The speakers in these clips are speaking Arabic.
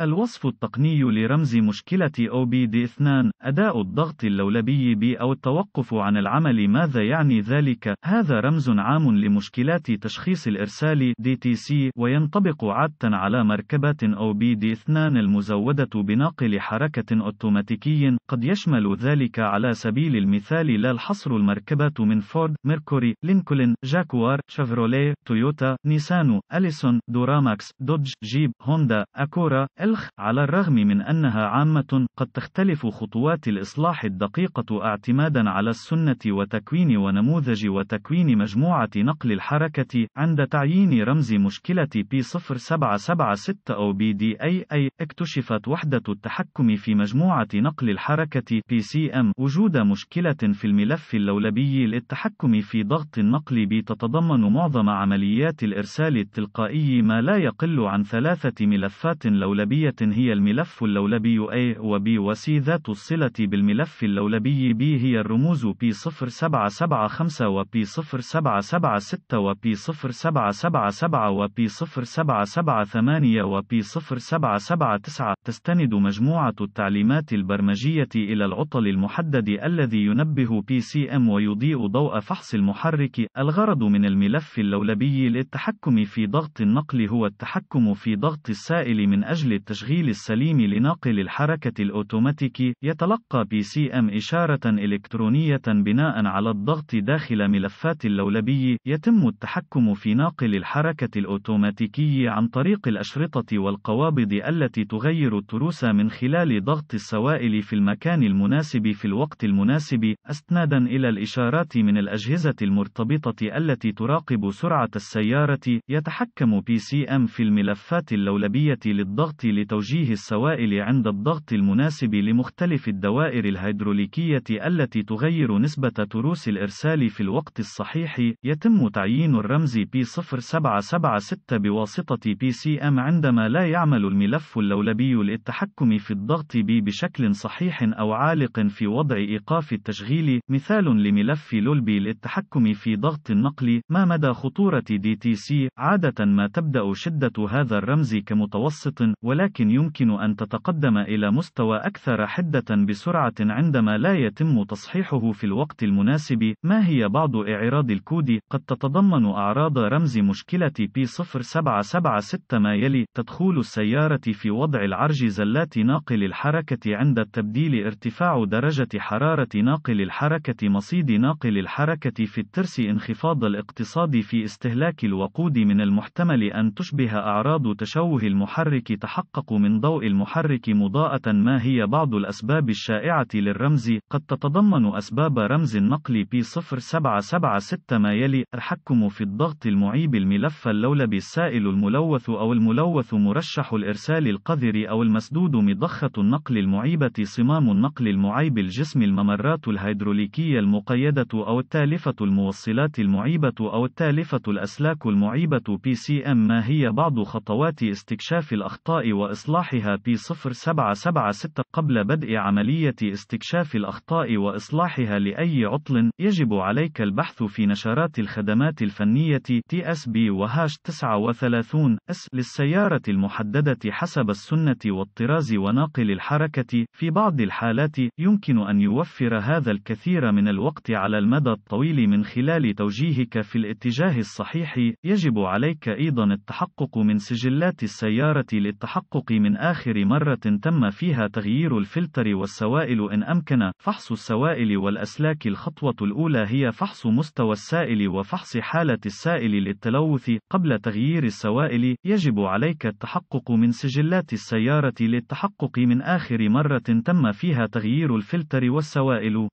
الوصف التقني لرمز مشكلة OBD2 أداء الضغط اللولبي B أو التوقف عن العمل ماذا يعني ذلك؟ هذا رمز عام لمشكلات تشخيص الإرسال DTC وينطبق عادة على مركبات OBD2 المزودة بناقل حركة أوتوماتيكي قد يشمل ذلك على سبيل المثال لا الحصر المركبات من فورد، ميركوري، لينكولن، جاكوار، شفروليه، تويوتا، نيسان، أليسون، دوراماكس، دوج، جيب، هوندا، أكورا، الخ على الرغم من أنها عامة قد تختلف خطوات الإصلاح الدقيقة اعتمادا على السنة وتكوين ونموذج وتكوين مجموعة نقل الحركة عند تعيين رمز مشكلة P0776 أو BDAA اكتشفت وحدة التحكم في مجموعة نقل الحركة PCM وجود مشكلة في الملف اللولبي للتحكم في ضغط النقل B تتضمن معظم عمليات الإرسال التلقائي ما لا يقل عن ثلاثة ملفات لولبية لولبية هي الملف اللولبي A و B و C ذات الصلة بالملف اللولبي B هي الرموز P0775 و P0776 و P0777 و P0778 و P0779 تستند مجموعة التعليمات البرمجية إلى العطل المحدد الذي ينبه PCM ويضيء ضوء فحص المحرك الغرض من الملف اللولبي للتحكم في ضغط النقل هو التحكم في ضغط السائل من أجل التشغيل السليم لناقل الحركة الأوتوماتيكي، يتلقى PCM إشارة إلكترونية بناء على الضغط داخل ملفات اللولبي، يتم التحكم في ناقل الحركة الأوتوماتيكي عن طريق الأشرطة والقوابض التي تغير التروس من خلال ضغط السوائل في المكان المناسب في الوقت المناسب، استنادا إلى الإشارات من الأجهزة المرتبطة التي تراقب سرعة السيارة، يتحكم PCM في الملفات اللولبية للضغط لتوجيه السوائل عند الضغط المناسب لمختلف الدوائر الهيدروليكية التي تغير نسبة تروس الإرسال في الوقت الصحيح. يتم تعيين الرمز P0776 بواسطة PCM عندما لا يعمل الملف اللولبي للتحكم في الضغط B بشكل صحيح أو عالق في وضع إيقاف التشغيل. مثال لملف لولبي للتحكم في ضغط النقل. ما مدى خطورة DTC؟ عادة ما تبدأ شدة هذا الرمز كمتوسط، ولكن ولكن يمكن أن تتقدم إلى مستوى أكثر حدة بسرعة عندما لا يتم تصحيحه في الوقت المناسب. ما هي بعض إعراض الكود؟ قد تتضمن أعراض رمز مشكلة P0776 ما يلي: تدخول السيارة في وضع العرج زلات ناقل الحركة عند التبديل ارتفاع درجة حرارة ناقل الحركة مصيد ناقل الحركة في الترس انخفاض الاقتصاد في استهلاك الوقود من المحتمل أن تشبه أعراض تشوه المحرك تحقق يتشقق من ضوء المحرك مضاءة ما هي بعض الأسباب الشائعة للرمز قد تتضمن أسباب رمز النقل P0776 ما يلي الحكم في الضغط المعيب الملف اللولب السائل الملوث أو الملوث مرشح الإرسال القذر أو المسدود مضخة النقل المعيبة صمام النقل المعيب الجسم الممرات الهيدروليكية المقيدة أو التالفة الموصلات المعيبة أو التالفة الأسلاك المعيبة PCM ما هي بعض خطوات استكشاف الأخطاء وإصلاحها p 0776 قبل بدء عملية استكشاف الأخطاء وإصلاحها لأي عطل، يجب عليك البحث في نشرات الخدمات الفنية TSB وهاش 39 S للسيارة المحددة حسب السنة والطراز وناقل الحركة، في بعض الحالات، يمكن أن يوفر هذا الكثير من الوقت على المدى الطويل من خلال توجيهك في الاتجاه الصحيح، يجب عليك أيضا التحقق من سجلات السيارة للتحقق التحقق من آخر مرة تم فيها تغيير الفلتر والسوائل إن أمكن فحص السوائل والأسلاك الخطوة الأولى هي فحص مستوى السائل وفحص حالة السائل للتلوث قبل تغيير السوائل يجب عليك التحقق من سجلات السيارة للتحقق من آخر مرة تم فيها تغيير الفلتر والسوائل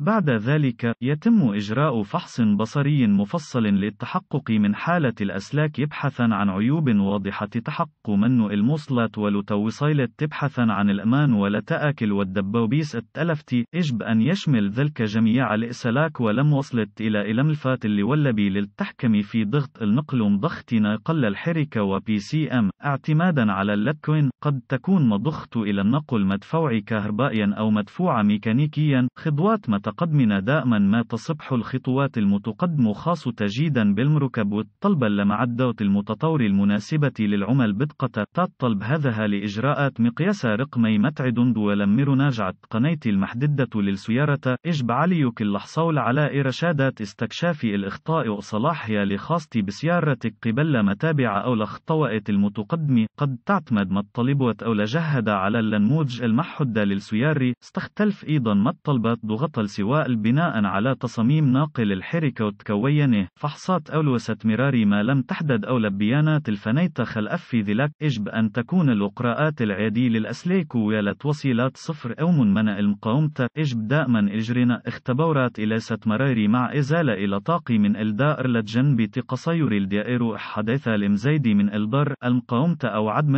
بعد ذلك، يتم إجراء فحص بصري مفصل للتحقق من حالة الأسلاك يبحثا عن عيوب واضحة تحقق منو الموصلات ولتوصيلت تبحثا عن الأمان ولتأكل والدبوبيس التلفتي يجب أن يشمل ذلك جميع الإسلاك ولم وصلت إلى إلم الفات اللي ولبي للتحكم في ضغط النقل ضغطنا قل الحركة وبي سي ام اعتمادا على اللتكوين قد تكون مضخت إلى النقل مدفوع كهربائيا أو مدفوعة ميكانيكيا خضوات المتقدمين دائما ما تصبح الخطوات المتقدم خاص تجيدا بالمركب والطلب لمعدات المتطور المناسبة للعمل بدقة تطلب هذا لإجراءات مقياس رقمي متعد ولم مرناجعة قنيت المحددة للسيارة إجب عليك اللحصول على إرشادات استكشاف الإخطاء وصلاحها لخاصة بسيارتك قبل متابع أو لخطوات المتقدمة قد تعتمد ما الطلبات أو لجهد على النموذج المحدد للسيارة استختلف أيضا ما الطلبات ضغط سواء بناء على تصاميم ناقل الحركة وتكوينه فحصات أو مراري ما لم تحدد أو لبيانات الفنيتا خلف في ذلك يجب أن تكون الوقراءات العادية للأسليك ويالت وصيلات صفر أو منع المقاومة يجب دائما إجرنا اختبارات ست مراري مع إزالة إلى طاقي من الدائر لتجنب تقصير الدائر حدث المزيد من الضر المقاومة أو عدم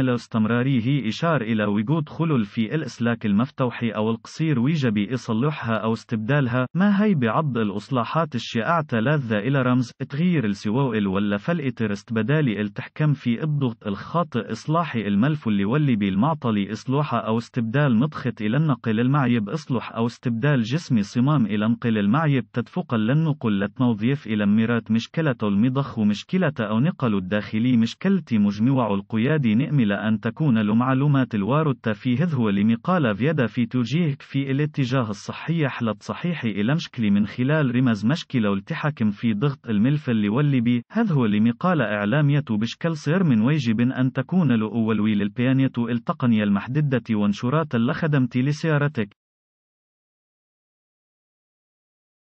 هي إشار إلى وجود خلل في الأسلاك المفتوح أو القصير ويجب إصلاحها أو استبدالها استبدالها ما هي بعض الإصلاحات الشائعة لاذة إلى رمز تغيير السوائل ولا فلقتر بدالي التحكم في الضغط الخاطئ إصلاحي الملف اللي ولي بالمعطلي إصلوحة أو استبدال مضخط إلى النقل المعيب إصلح أو استبدال جسم صمام إلى نقل المعيب تدفق للنقل لتنوظيف إلى مرات مشكلة المضخ ومشكلة أو نقل الداخلي مشكلة مجموع القياد نأمل أن تكون المعلومات الواردة في هذه المقالة في توجيهك في الاتجاه الصحيح لتصح الصحيح إلى مشكل من خلال رمز مشكلة والتحكم في ضغط الملف ولي واللي هذا هو لمقالة إعلامية بشكل صير من واجب أن تكون لأول البيانية التقنية المحددة ونشرات لخدمة لسيارتك